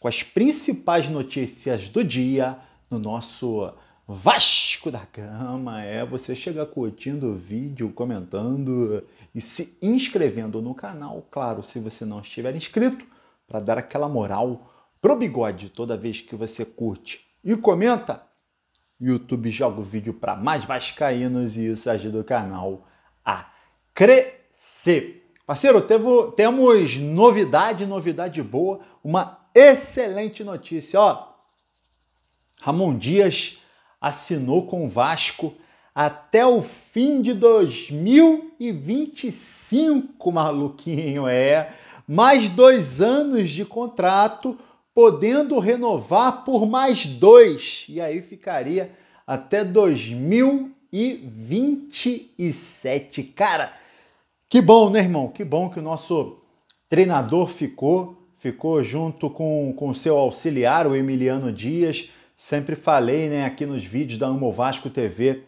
com as principais notícias do dia no nosso Vasco da Gama. É você chegar curtindo o vídeo, comentando e se inscrevendo no canal. Claro, se você não estiver inscrito, para dar aquela moral pro bigode toda vez que você curte e comenta. YouTube joga o vídeo para mais vascaínos e isso ajuda o canal a crescer. Parceiro, temos novidade, novidade boa, uma excelente notícia, ó. Ramon Dias assinou com o Vasco até o fim de 2025, maluquinho, é. Mais dois anos de contrato, podendo renovar por mais dois. E aí ficaria até 2027. Cara, que bom, né, irmão? Que bom que o nosso treinador ficou ficou junto com, com seu auxiliar, o Emiliano Dias. Sempre falei né, aqui nos vídeos da Amo Vasco TV.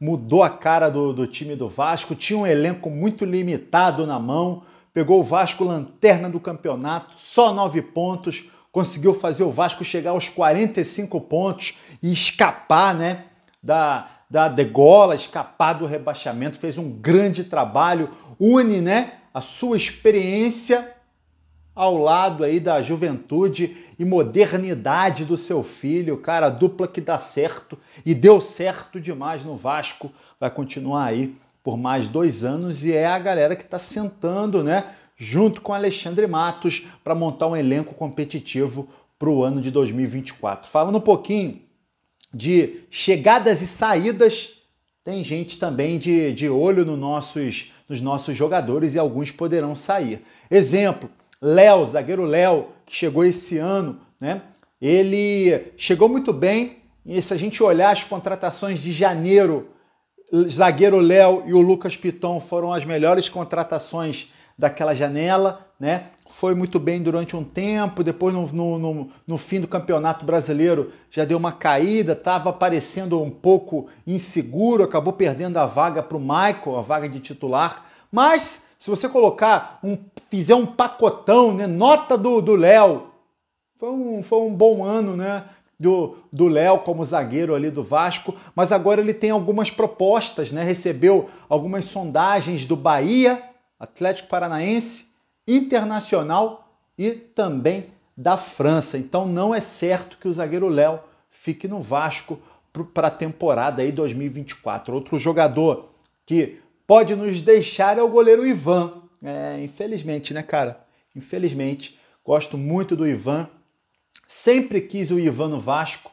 Mudou a cara do, do time do Vasco, tinha um elenco muito limitado na mão, pegou o Vasco lanterna do campeonato, só nove pontos, conseguiu fazer o Vasco chegar aos 45 pontos e escapar né, da, da degola, escapar do rebaixamento. Fez um grande trabalho, une né, a sua experiência ao lado aí da juventude e modernidade do seu filho, cara, dupla que dá certo e deu certo demais no Vasco, vai continuar aí por mais dois anos e é a galera que está sentando, né, junto com Alexandre Matos para montar um elenco competitivo para o ano de 2024. Falando um pouquinho de chegadas e saídas, tem gente também de, de olho no nossos, nos nossos jogadores e alguns poderão sair. Exemplo, Léo, zagueiro Léo, que chegou esse ano, né? Ele chegou muito bem e se a gente olhar as contratações de janeiro, zagueiro Léo e o Lucas Piton foram as melhores contratações daquela janela, né? Foi muito bem durante um tempo, depois no, no, no, no fim do Campeonato Brasileiro já deu uma caída, estava parecendo um pouco inseguro, acabou perdendo a vaga para o Michael, a vaga de titular, mas se você colocar um, fizer um pacotão, né? Nota do Léo. Foi um, foi um bom ano, né? do Léo como zagueiro ali do Vasco, mas agora ele tem algumas propostas, né? Recebeu algumas sondagens do Bahia, Atlético Paranaense, Internacional e também da França. Então não é certo que o zagueiro Léo fique no Vasco para a temporada aí 2024. Outro jogador que pode nos deixar é o goleiro Ivan. É, infelizmente, né, cara? Infelizmente, gosto muito do Ivan. Sempre quis o Ivan no Vasco,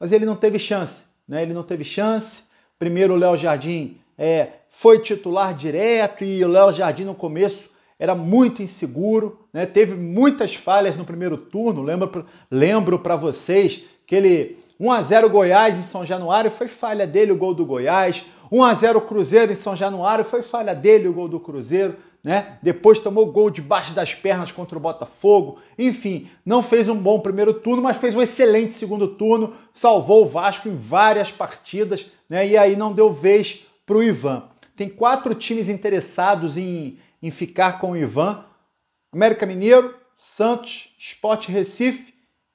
mas ele não teve chance, né? Ele não teve chance. Primeiro o Léo Jardim é, foi titular direto e o Léo Jardim no começo era muito inseguro, né? Teve muitas falhas no primeiro turno. Lembro, lembro para vocês que ele 1 a 0 Goiás em São Januário foi falha dele o gol do Goiás. 1 a 0 Cruzeiro em São Januário, foi falha dele o gol do Cruzeiro, né? Depois tomou gol debaixo das pernas contra o Botafogo. Enfim, não fez um bom primeiro turno, mas fez um excelente segundo turno, salvou o Vasco em várias partidas, né? E aí não deu vez para o Ivan. Tem quatro times interessados em, em ficar com o Ivan: América Mineiro, Santos, Sport Recife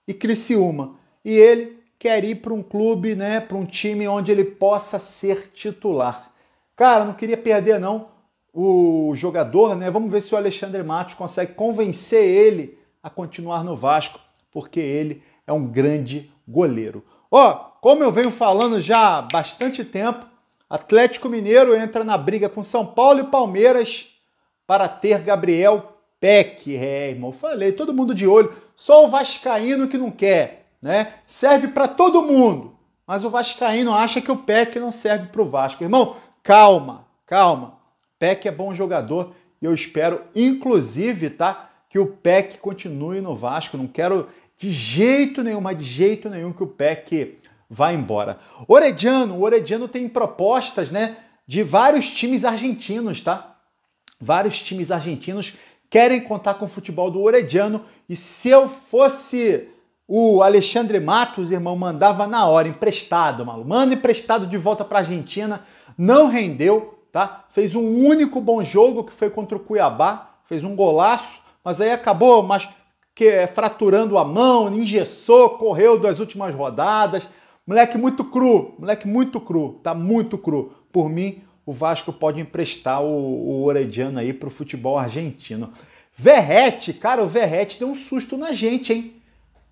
e Criciúma. E ele quer ir para um clube, né, para um time onde ele possa ser titular. Cara, não queria perder não o jogador, né? Vamos ver se o Alexandre Matos consegue convencer ele a continuar no Vasco, porque ele é um grande goleiro. Ó, oh, como eu venho falando já há bastante tempo, Atlético Mineiro entra na briga com São Paulo e Palmeiras para ter Gabriel Peck. É, irmão, falei, todo mundo de olho, só o vascaíno que não quer né? Serve para todo mundo. Mas o Vascaíno acha que o PEC não serve para o Vasco. Irmão, calma, calma. PEC é bom jogador e eu espero, inclusive, tá? Que o PEC continue no Vasco. Não quero de jeito nenhum, mas de jeito nenhum que o PEC vá embora. Orediano, o Orediano tem propostas, né? De vários times argentinos, tá? Vários times argentinos querem contar com o futebol do Orediano e se eu fosse o Alexandre Matos, irmão, mandava na hora, emprestado, maluco. Manda emprestado de volta para a Argentina. Não rendeu, tá? Fez um único bom jogo que foi contra o Cuiabá. Fez um golaço, mas aí acabou mas, que, é, fraturando a mão, engessou, correu das últimas rodadas. Moleque muito cru, moleque muito cru, tá muito cru. Por mim, o Vasco pode emprestar o, o Orediano aí pro futebol argentino. Verrete, cara, o Verrete deu um susto na gente, hein?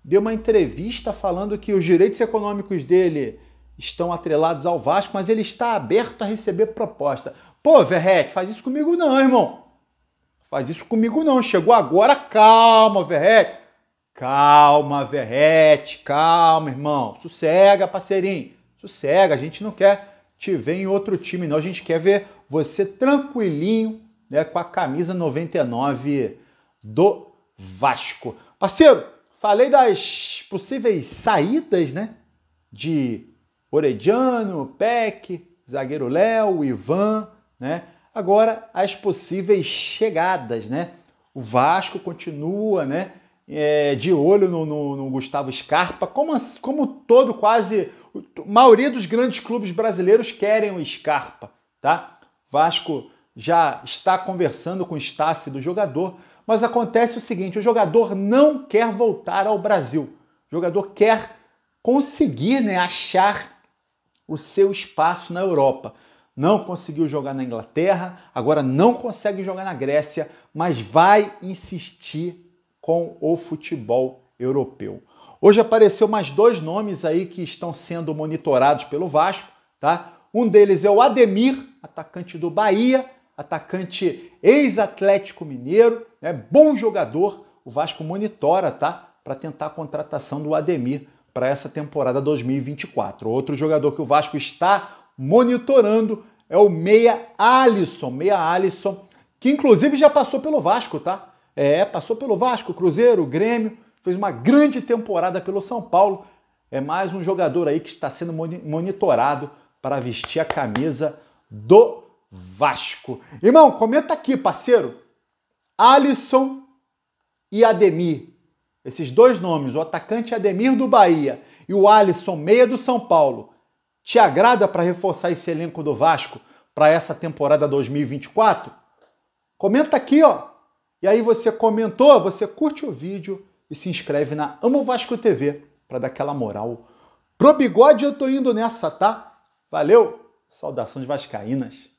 deu uma entrevista falando que os direitos econômicos dele estão atrelados ao Vasco, mas ele está aberto a receber proposta. Pô, Verrete, faz isso comigo não, irmão. Faz isso comigo não. Chegou agora, calma, Verrete. Calma, Verrete, calma, irmão. Sossega, parceirinho. Sossega, a gente não quer te ver em outro time, não. A gente quer ver você tranquilinho, né, com a camisa 99 do Vasco. Parceiro, Falei das possíveis saídas, né? De Orediano, Peck, zagueiro Léo, Ivan, né? Agora as possíveis chegadas, né? O Vasco continua, né? É, de olho no, no, no, Gustavo Scarpa, como, como todo, quase a maioria dos grandes clubes brasileiros querem o Scarpa, tá? Vasco já está conversando com o staff do jogador mas acontece o seguinte: o jogador não quer voltar ao Brasil. O jogador quer conseguir né, achar o seu espaço na Europa. Não conseguiu jogar na Inglaterra, agora não consegue jogar na Grécia, mas vai insistir com o futebol europeu. Hoje apareceu mais dois nomes aí que estão sendo monitorados pelo Vasco, tá? Um deles é o Ademir, atacante do Bahia, atacante ex-Atlético Mineiro, né? bom jogador. O Vasco monitora, tá? Para tentar a contratação do Ademir para essa temporada 2024. Outro jogador que o Vasco está monitorando é o Meia Alisson. Meia Alisson, que inclusive já passou pelo Vasco, tá? É, passou pelo Vasco, Cruzeiro, Grêmio, fez uma grande temporada pelo São Paulo. É mais um jogador aí que está sendo monitorado para vestir a camisa do Vasco. Irmão, comenta aqui, parceiro. Alisson e Ademir. Esses dois nomes, o atacante Ademir do Bahia e o Alisson, meia do São Paulo, te agrada para reforçar esse elenco do Vasco para essa temporada 2024? Comenta aqui, ó. E aí você comentou, você curte o vídeo e se inscreve na Amo Vasco TV para dar aquela moral. Pro bigode eu tô indo nessa, tá? Valeu! Saudações vascaínas.